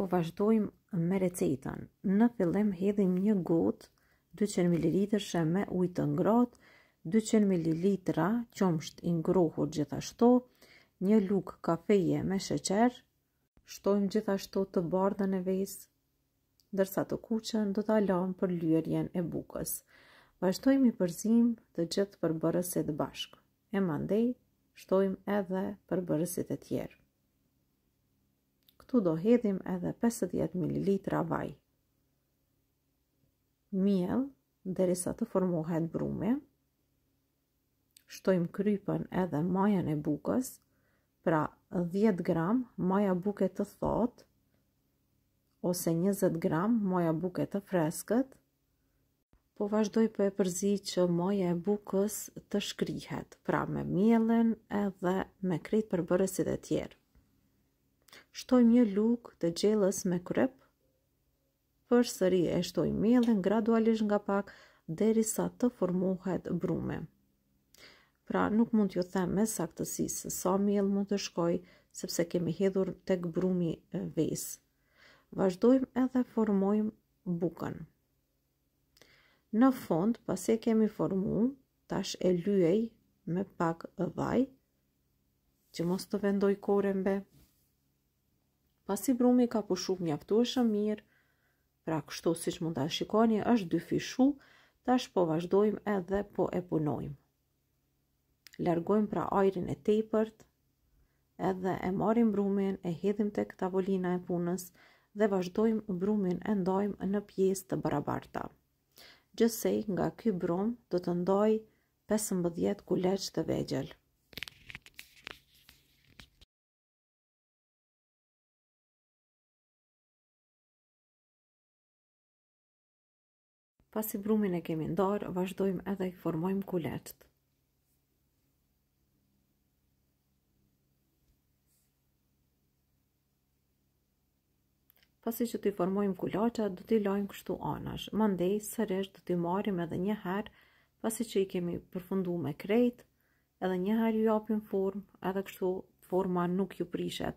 po vazhdojmë me recetën. Në fillim hedhim një gotë 200 ml me ujë të ngrohtë, 200 ml qumësht i ngrohur gjithashtu, një luk kafeje me sheqer. Shtojmë gjithashtu të bardhën e vezë, ndërsa të kuqen do ta lëm për lyerjen e bukës. Vazhdojmë i përzim të gjithë përbërësit bashkë. E mandej, shtojmë edhe përbërësit e tjerë këtu do hedhim edhe 50 ml vaj. Miel, derisa të formohet brume, shtojmë krypën edhe majën e bukës, pra 10 gram maja buke të thot, ose 20 gram maja buke të freskët, po vazhdoj për po e përzi që maja e bukës të shkrihet, pra me mielen edhe me krejt përbërësit e tjerë shtoj një luk të gjelës me krep, për sëri e shtoj mjelen gradualisht nga pak, deri sa të formohet brume. Pra nuk mund t'ju them me saktësi se sa mjel mund të shkoj, sepse kemi hedhur tek brumi ves. Vazhdojmë edhe formojmë bukën. Në fond, pasi kemi formu, tash e lyej me pak vaj, që mos të vendoj korembe. Pasi brumi ka pushu po mjaftueshëm mirë, pra kështu siç mund ta shikoni, është dy fishu, tash po vazhdojmë edhe po e punojmë. Largojmë pra ajrin e tepërt, edhe e marim brumin, e hedhim të tavolina e punës dhe vazhdojmë brumin e ndojmë në pjesë të barabarta. Gjësej nga ky brum do të ndoj 15 kuleq të vegjelë. Pas i brumin e kemi ndarë, vazhdojmë edhe i formojmë Pas Pasi që t'i formojmë kulaqa, do t'i lojmë kështu anash. Mandej, sërish, do t'i marim edhe një herë, pasi që i kemi përfundu me krejt, edhe një herë ju apim formë, edhe kështu forma nuk ju prishet.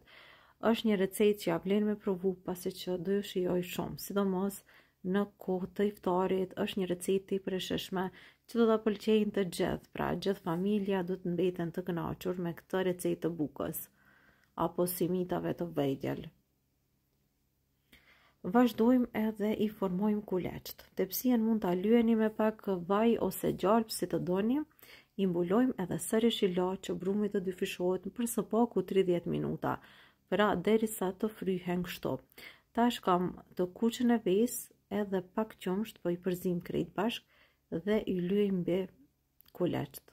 është një recetë që ja blenë me provu, pasi që do ju shioj shumë, sidomos në kohë të iftarit është një recetë e përshtatshme që do ta pëlqejnë të gjithë, pra gjithë familja do të mbeten të kënaqur me këtë recetë të bukës apo simitave të vegjel. Vazhdojmë edhe i formojmë kuleqt. Tepsien mund të alueni me pak vaj ose gjalp si të doni, i mbulojmë edhe sërish i që brumit të dyfishohet në përse ku 30 minuta, pra deri sa të fryhen kështop. Tash kam të kuqën e vesë edhe pak qomsht, po i përzim krejt bashk dhe i lyj mbi kulaçt.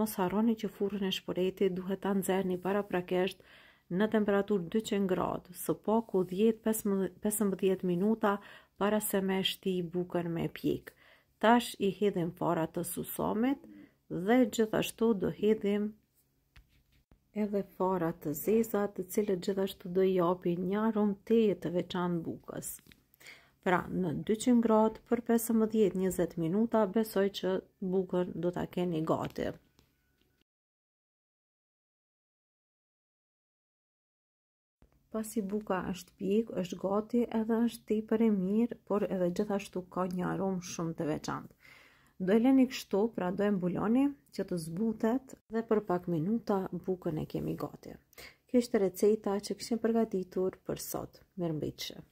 Mos haroni që furrën e shporeti duhet ta nxjerrni para prakesht në temperaturë 200 gradë, së 10-15 minuta para se me shti bukën me pjekë. Tash i hedhim farat të susomit dhe gjithashtu do hedhim edhe fara të zezat të cilët gjithashtu do i api një arum teje të veçan bukës. Pra, në 200 gradë për 15-20 minuta besoj që bukën do të keni gati. Pasi buka është pikë, është gati edhe është ti për e mirë, por edhe gjithashtu ka një arom shumë të veçantë. Do e leni kështu, pra do e mbuloni që të zbutet dhe për pak minuta bukën e kemi gati. Kështë recejta që këshim përgatitur për sot, mërmbitëshë.